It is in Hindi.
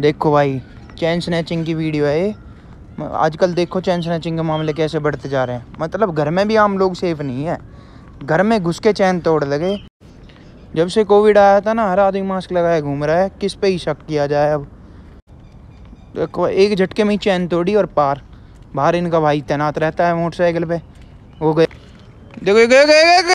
देखो भाई चैन स्नैचिंग की वीडियो है ये आजकल देखो चैन स्नैचिंग के मामले कैसे बढ़ते जा रहे हैं मतलब घर में भी आम लोग सेफ नहीं है घर में घुस के चैन तोड़ लगे जब से कोविड आया था ना हर आदमी मास्क लगाए घूम रहा है किस पे ही शक किया जाए अब देखो एक झटके में ही चैन तोड़ी और पार बाहर इनका भाई तैनात रहता है मोटरसाइकिल पे हो गए देखो गए गए